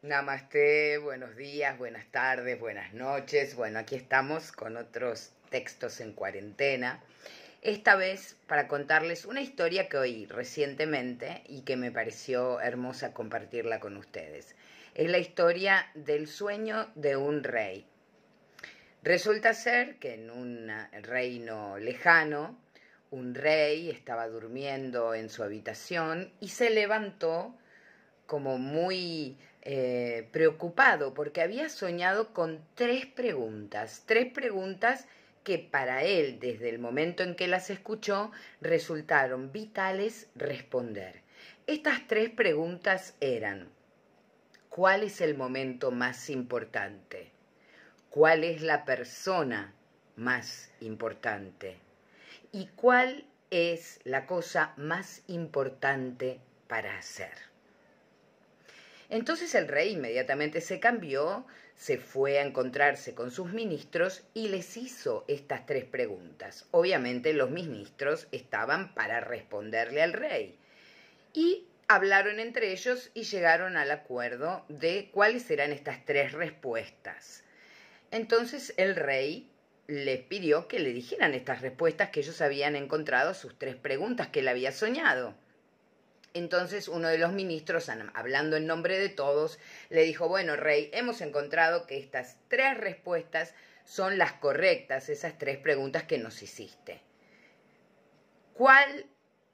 Namaste, buenos días, buenas tardes, buenas noches. Bueno, aquí estamos con otros textos en cuarentena. Esta vez para contarles una historia que oí recientemente y que me pareció hermosa compartirla con ustedes. Es la historia del sueño de un rey. Resulta ser que en un reino lejano, un rey estaba durmiendo en su habitación y se levantó como muy eh, preocupado porque había soñado con tres preguntas, tres preguntas que para él, desde el momento en que las escuchó, resultaron vitales responder. Estas tres preguntas eran, ¿cuál es el momento más importante? ¿Cuál es la persona más importante? ¿Y cuál es la cosa más importante para hacer? Entonces el rey inmediatamente se cambió, se fue a encontrarse con sus ministros y les hizo estas tres preguntas. Obviamente los ministros estaban para responderle al rey. Y hablaron entre ellos y llegaron al acuerdo de cuáles eran estas tres respuestas. Entonces el rey les pidió que le dijeran estas respuestas que ellos habían encontrado sus tres preguntas que él había soñado. Entonces uno de los ministros, hablando en nombre de todos, le dijo, bueno, rey, hemos encontrado que estas tres respuestas son las correctas, esas tres preguntas que nos hiciste. ¿Cuál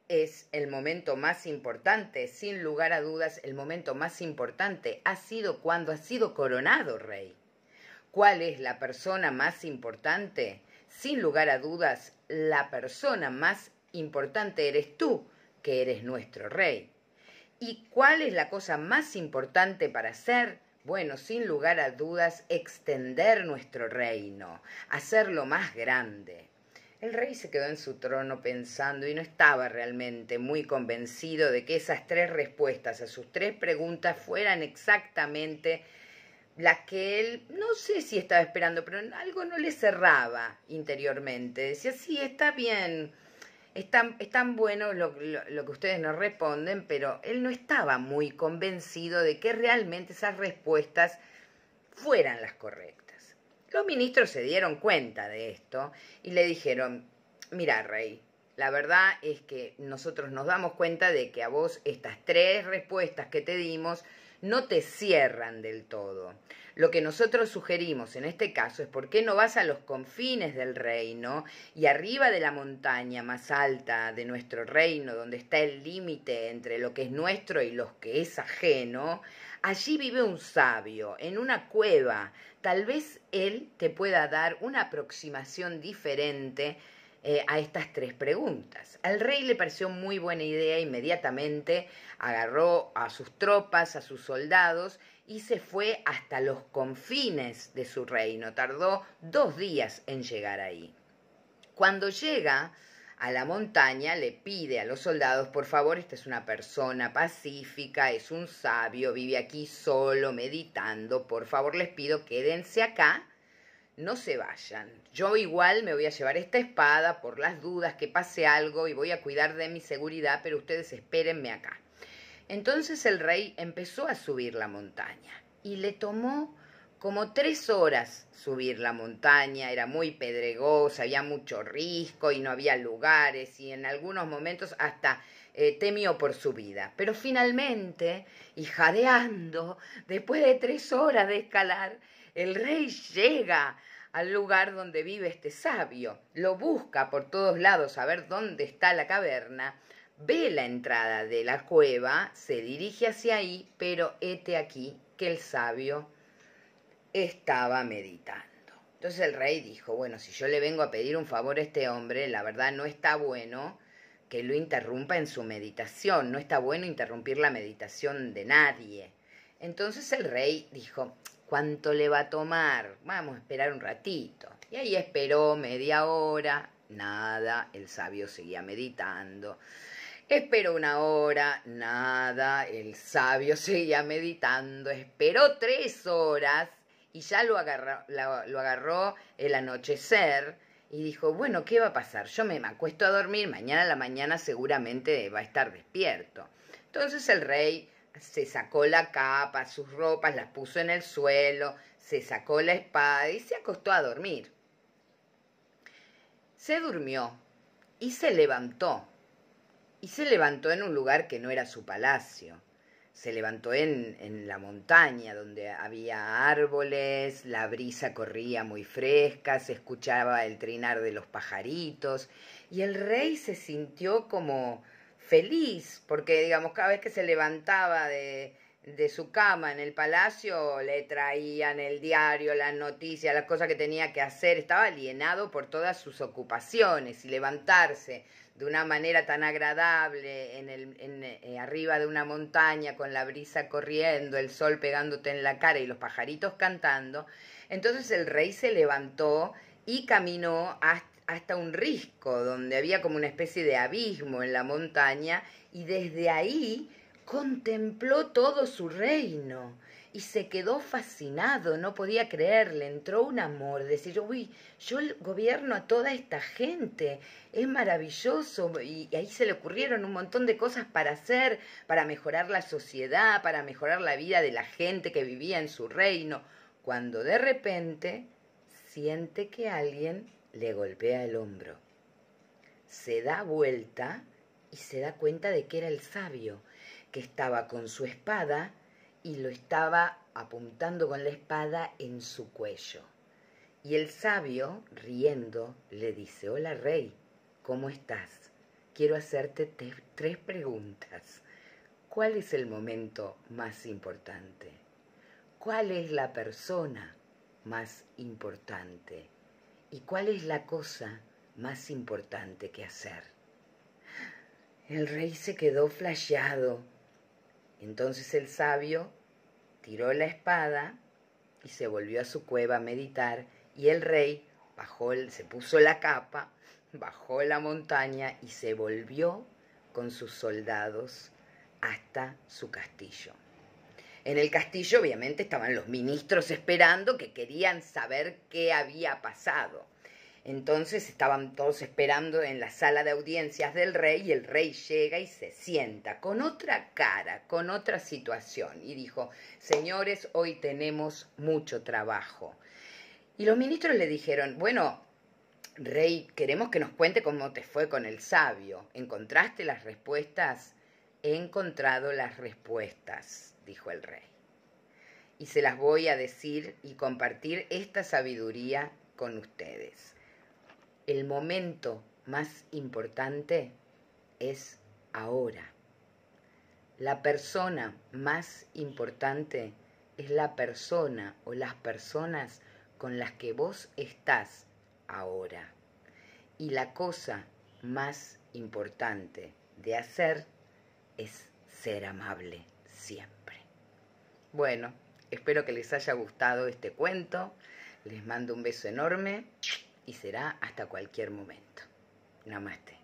es el momento más importante? Sin lugar a dudas, el momento más importante ha sido cuando has sido coronado rey. ¿Cuál es la persona más importante? Sin lugar a dudas, la persona más importante eres tú que eres nuestro rey. ¿Y cuál es la cosa más importante para hacer? Bueno, sin lugar a dudas, extender nuestro reino, hacerlo más grande. El rey se quedó en su trono pensando y no estaba realmente muy convencido de que esas tres respuestas a sus tres preguntas fueran exactamente las que él, no sé si estaba esperando, pero algo no le cerraba interiormente. Decía, sí, está bien, es tan, bueno lo, lo, que ustedes nos responden, pero él no estaba muy convencido de que realmente esas respuestas fueran las correctas. Los ministros se dieron cuenta de esto y le dijeron, mira, Rey, la verdad es que nosotros nos damos cuenta de que a vos estas tres respuestas que te dimos no te cierran del todo. Lo que nosotros sugerimos en este caso es por qué no vas a los confines del reino y arriba de la montaña más alta de nuestro reino, donde está el límite entre lo que es nuestro y lo que es ajeno, allí vive un sabio, en una cueva. Tal vez él te pueda dar una aproximación diferente eh, a estas tres preguntas. Al rey le pareció muy buena idea, inmediatamente agarró a sus tropas, a sus soldados, y se fue hasta los confines de su reino. Tardó dos días en llegar ahí. Cuando llega a la montaña, le pide a los soldados, por favor, esta es una persona pacífica, es un sabio, vive aquí solo, meditando, por favor les pido, quédense acá no se vayan. Yo igual me voy a llevar esta espada por las dudas que pase algo y voy a cuidar de mi seguridad, pero ustedes espérenme acá. Entonces el rey empezó a subir la montaña y le tomó como tres horas subir la montaña, era muy pedregosa, había mucho risco y no había lugares y en algunos momentos hasta eh, temió por su vida. Pero finalmente, y jadeando, después de tres horas de escalar, el rey llega al lugar donde vive este sabio, lo busca por todos lados a ver dónde está la caverna, ve la entrada de la cueva, se dirige hacia ahí, pero hete aquí que el sabio estaba meditando. Entonces el rey dijo, bueno, si yo le vengo a pedir un favor a este hombre, la verdad no está bueno que lo interrumpa en su meditación, no está bueno interrumpir la meditación de nadie. Entonces el rey dijo, ¿Cuánto le va a tomar? Vamos a esperar un ratito. Y ahí esperó media hora, nada, el sabio seguía meditando. Esperó una hora, nada, el sabio seguía meditando. Esperó tres horas y ya lo agarró, lo agarró el anochecer y dijo, bueno, ¿qué va a pasar? Yo me acuesto a dormir, mañana a la mañana seguramente va a estar despierto. Entonces el rey se sacó la capa, sus ropas, las puso en el suelo, se sacó la espada y se acostó a dormir. Se durmió y se levantó. Y se levantó en un lugar que no era su palacio. Se levantó en, en la montaña donde había árboles, la brisa corría muy fresca, se escuchaba el trinar de los pajaritos y el rey se sintió como feliz, porque digamos, cada vez que se levantaba de, su cama en el palacio, le traían el diario, las noticias, las cosas que tenía que hacer, estaba alienado por todas sus ocupaciones y levantarse de una manera tan agradable en el, eh, arriba de una montaña con la brisa corriendo, el sol pegándote en la cara y los pajaritos cantando. Entonces el rey se levantó y caminó hasta hasta un risco donde había como una especie de abismo en la montaña y desde ahí contempló todo su reino y se quedó fascinado, no podía creerle, entró un amor, decir, uy, yo gobierno a toda esta gente, es maravilloso, y ahí se le ocurrieron un montón de cosas para hacer, para mejorar la sociedad, para mejorar la vida de la gente que vivía en su reino, cuando de repente siente que alguien le golpea el hombro. Se da vuelta y se da cuenta de que era el sabio, que estaba con su espada y lo estaba apuntando con la espada en su cuello. Y el sabio, riendo, le dice, hola rey, ¿cómo estás? Quiero hacerte tres preguntas. ¿Cuál es el momento más importante? ¿Cuál es la persona más importante? ¿Y cuál es la cosa más importante que hacer? El rey se quedó flasheado. Entonces el sabio tiró la espada y se volvió a su cueva a meditar y el rey bajó, se puso la capa, bajó la montaña y se volvió con sus soldados hasta su castillo. En el castillo, obviamente, estaban los ministros esperando que querían saber qué había pasado. Entonces estaban todos esperando en la sala de audiencias del rey y el rey llega y se sienta con otra cara, con otra situación y dijo, señores, hoy tenemos mucho trabajo. Y los ministros le dijeron, bueno, rey, queremos que nos cuente cómo te fue con el sabio. ¿Encontraste las respuestas He encontrado las respuestas, dijo el rey, y se las voy a decir y compartir esta sabiduría con ustedes. El momento más importante es ahora. La persona más importante es la persona o las personas con las que vos estás ahora. Y la cosa más importante de hacer es ser amable siempre. Bueno, espero que les haya gustado este cuento. Les mando un beso enorme y será hasta cualquier momento. Namaste.